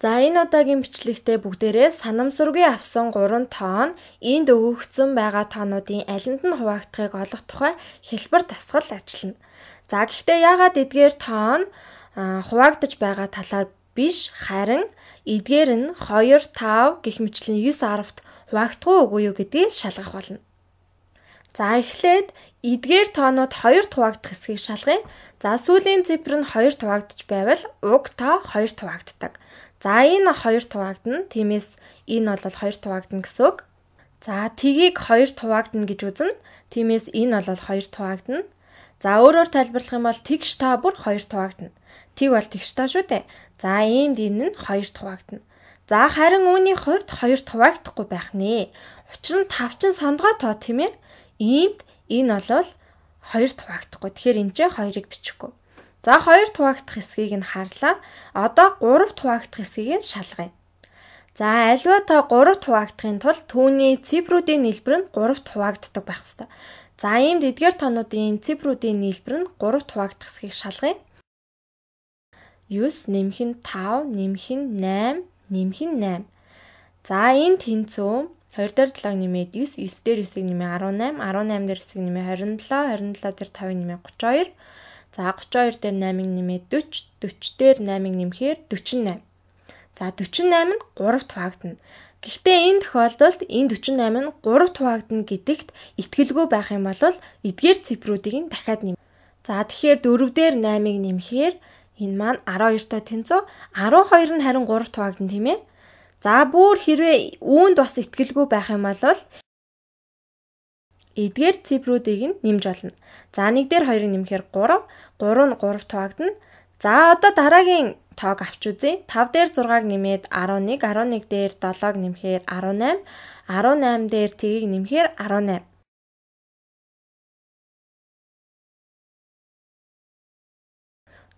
За энэ удаагийн бичлэгтээ бүгдээрээ санамсргүй авсан 3 тоон энд өгөгдсөн байгаа тоонуудын алинд нь хуваагдахыг олох тухай хэлбэр дасгал ажиллана. За гэхдээ яагаад эдгээр тоон хуваагдаж байгаа талаар биш харин эдгээр нь 2 5 гэх мэтлэн 9 10-т хуваагдахгүй үгүй юу гэдгийг шалгах болно. За эхлээд эдгээр тоонууд 2 хуваагдах хэсгийг шалгая. За сүүлийн цифр нь 2 хуваагдж байвал уг тоо 2 хуваагддаг. За энэ хоёр туваагдана. Тиймээс энэ бол хоёр туваагдана гэсэн үг. За тгийг хоёр туваагдана гэж үзнэ. Тиймээс энэ бол хоёр туваагдана. За өөрөөр тайлбарлах юм бол тэгш та бүр хоёр туваагдана. Тэг бол тэгш та шүү дээ. За иймд энэ нь хоёр туваагдана. За харин үүний хувьд хоёр туваагдахгүй байх нэ. Учир нь тавчин сондгоо тоо тийм ээ. Иймд энэ болол хоёр туваагдахгүй. Тэгэхээр энэ ч хоёрыг бичихгүй. За 2 туаг дахь хэсгийг нь харлаа. Одоо 3 туаг дахь хэсгийг нь шалгая. За аливаа та 3 хуваагдахын тулд түүний цифруудын нийлбэр нь 3-т хуваагддаг байх ёстой. За ийм эдгээр тоонуудын цифруудын нийлбэр нь 3-т хуваагдах хэсгийг шалгая. 9 нэмэх нь 5 нэмэх нь 8 нэмэх нь 8. За энэ тэнцүү 2 дээр 7 нэмээд 9 9 дээр 9-ийг нэмээ 18 18 дээр 9-ийг нэмээ 27 27 дээр 5-ыг нэмээ 32 За 32 дээр 8-ыг нэмээд 40, 40 дээр 8-ыг нэмэхээр 48. За 48 нь 3-т хуваагдана. Гэхдээ энэ тохиолдолд энэ 48 нь 3-т хуваагдана гэдэгт итгэлгүй байх юм бол эдгээр цифрүүдийг нь дахиад нэм. За тэгэхээр 4 дээр 8-ыг нэмэхээр энэ маань 12-той тэнцүү 12 нь харин 3-т хуваагдана тийм ээ. За бүр хэрвээ үүнд бас итгэлгүй байх юм бол Эдгээр цифруудыг нь нэмж олно. За нэг дээр хоёрыг нэмэхээр 3, 3 нь 3 тоогдно. За одоо дараагийн тоог авч үзье. 5 дээр 6-ыг нэмээд 11, 11 дээр 7-ыг нэмэхээр 18, 18 дээр тгийг нэмэхээр 18.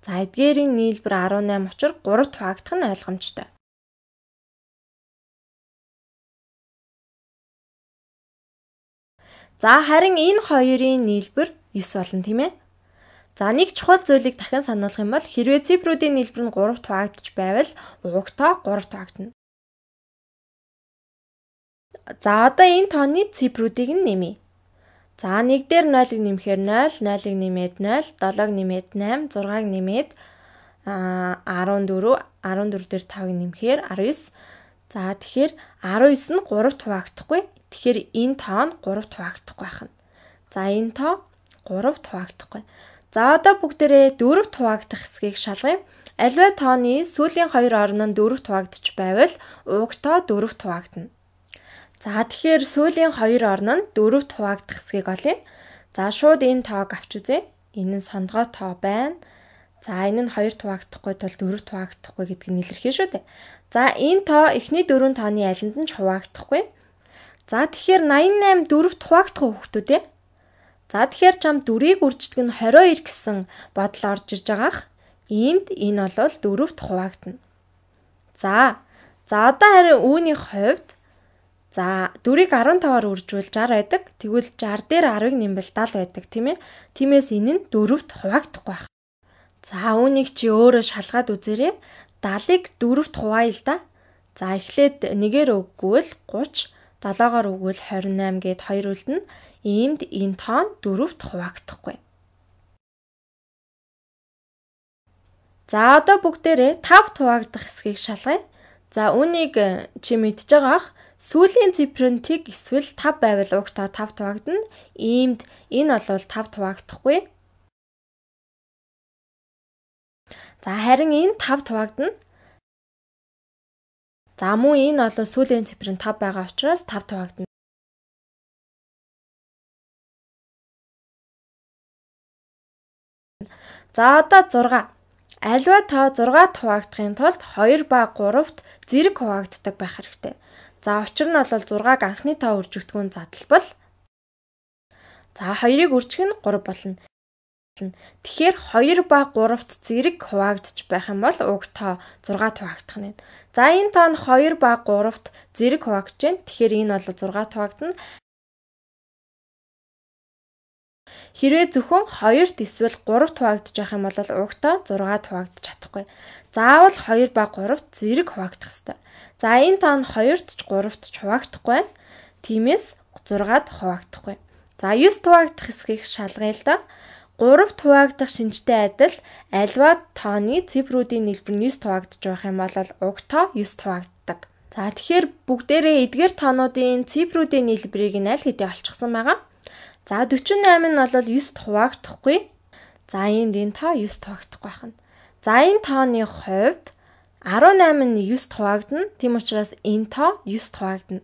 За эдгээрийн нийлбэр 18 учир 3 тугаагдах нь ойлгомжтой. За харин энэ хоёрын нийлбэр 9 болно тийм ээ. За нэг чухал зүйлийг дахин сануулах юм бол хэрвээ цифруудын нийлбэр нь 3-т хуваагдчих байвал угтаа 3-т хуваагдана. За одоо энэ тооны цифруудыг нь нэмье. За нэг дээр 0-ыг нэмэхээр 0, 0-ыг нэмээд 0, 7-ыг нэмээд 8, 6-ыг нэмээд а 14, 14 дээр 5-ыг нэмэхээр 19. За тэгэхээр 19 нь 3-т хуваагдахгүй Тэгэхээр энэ тоо нь 3-т хуваагдахгүй байна. За энэ тоо 3-т хуваагдахгүй. За одоо бүгдээрээ 4-т хуваагдах хэсгийг шалгая. Альва тооны сүүлийн хоёр орн нь 4-т хуваагдж байвал уг тоо 4-т хуваагдана. За тэгэхээр сүүлийн хоёр орн нь 4-т хуваагдах хэсгийг олъё. За шууд энэ тоог авч үзье. Энэ нь сонгоо тоо байна. За энэ нь 2-т хуваагдахгүй тул 4-т хуваагдахгүй гэдгийг илэрхий шүү дээ. За энэ тоо эхний дөрвөн тооны алинд нь ч хуваагдахгүй. За тэгэхээр 88 дөрөвт хуваагдах хүүхдүүд ээ. За тэгэхээр чам дөрийг үрждэг нь 22 гэсэн бодол орж ирж байгаах. Иймд энэ бол дөрөвт хуваагдана. За. За одоо харин үүний хувьд за дөрийг 15-аар үржүүл 60 байдаг. Тэгвэл 60 дээр 10-ыг нэмбэл 70 байдаг тийм ээ. Тиймээс энэ нь дөрөвт хуваагдахгүй байна. За үүнийг чи өөрөө шалгаад үзээрэй. 70-ыг дөрөвт хуваая л да. За эхлээд нэгээр өггүйл 30 7-оор өгвөл 28 гээд хоёр үлдэнэ. Иймд энэ тоон дөрөвт хуваагдахгүй. За одоо бүгдээрээ 5 хуваагдах хэсгийг шалгая. За үүнийг э, чи мэдж байгаах сүүлийн цифр нь тэг эсвэл 5 байвал угтаа 5 хуваагдана. Иймд энэ олвол 5 хуваагдахгүй. За харин энэ 5 хуваагдана. За мөн энэ олон сүүлийн цифр нь 5 байгаа учраас 5 таwaагдана. За одоо 6. Альва тоо 6 хуваагдахын тулд 2 ба 3-т зэрэг хуваагддаг байх хэрэгтэй. За учир нь бол 6-г анхны тоо үржигдэхүүн задлбал за 2-ыг үржих нь 3 болно. Тэгэхээр 2 ба 3-т зэрэг хуваагдж байх юм бол уг тоо 6 хуваагдах нь. За энэ тоо нь 2 ба 3-т зэрэг хуваагдж байна. Тэгэхээр энэ бол 6 хуваагдана. Хэрвээ зөвхөн 2-т эсвэл 3-т хуваагдж байх юм бол уг тоо 6 хуваагдаж чадахгүй. Заавал 2 ба 3-т зэрэг хуваагдах ёстой. За энэ тоо нь 2-т ч 3-т ч хуваагдахгүй байна. Тиймээс 6-д хуваагдахгүй. За 9 хуваагдах хэсгийг шалгая л даа. 3 хуваагдах шинжтэй адил альва тооны цифруудын нийлбэр нь 9 хуваагдж байх юм бол уг тоо 9 хуваагддаг. За тэгэхээр бүгдээрээ эдгээр тоонуудын цифруудын нийлбэрийг нь аль хэдийн олчихсан байгаа. За 48 нь бол 9 хуваагдахгүй. За энд энэ тоо 9 хуваагдахгүй байна. За энэ тооны хувьд 18 нь 9 хуваагдана. Тэм учраас энэ тоо 9 хуваагдана.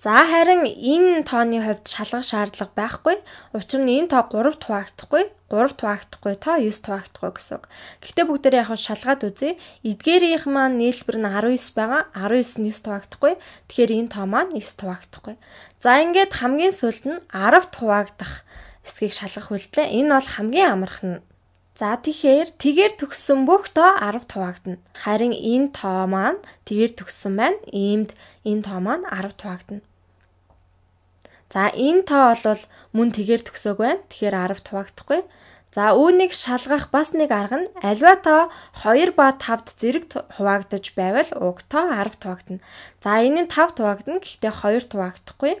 За харин энэ тооны хувьд шалгах шаардлага байхгүй. Учир нь энэ тоо 3 хуваагдахгүй, 3 хуваагдахгүй, та 9 хуваагдахгүй гэсэн үг. Гэхдээ бүгдээрээ яг шалгаад үзье. Эдгээрийнх маань нийлбэр нь 19 байгаа. 19 нь 9 хуваагдахгүй. Тэгэхээр энэ тоо маань 9 хуваагдахгүй. За ингээд хамгийн сүүлд нь 10 хуваагдах эсгийг шалгах үйлдэл. Энэ бол хамгийн амархан нь. За тэгэхээр тэгэр төгссөн бүх тоо 10 туваагдана. Харин энэ тоо маань тэгэр төгссөн байна. Иймд энэ тоо маань 10 туваагдана. За энэ тоо бол мөн тэгээр төгсөөг байна. Тэгэхээр 10 хуваагдахгүй. За үүнийг шалгах бас нэг арга нь альва тоо 2 ба 5-д зэрэг хуваагдаж байвал уг тоо 10 хуваагдана. За энэ нь 5 хуваагдана гэхдээ 2 хуваагдахгүй.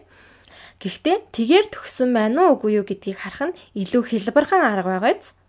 Гэхдээ тэгээр төгсөн байна уу үгүй юу гэдгийг харах нь илүү хэлбэрхэн арга байгааз.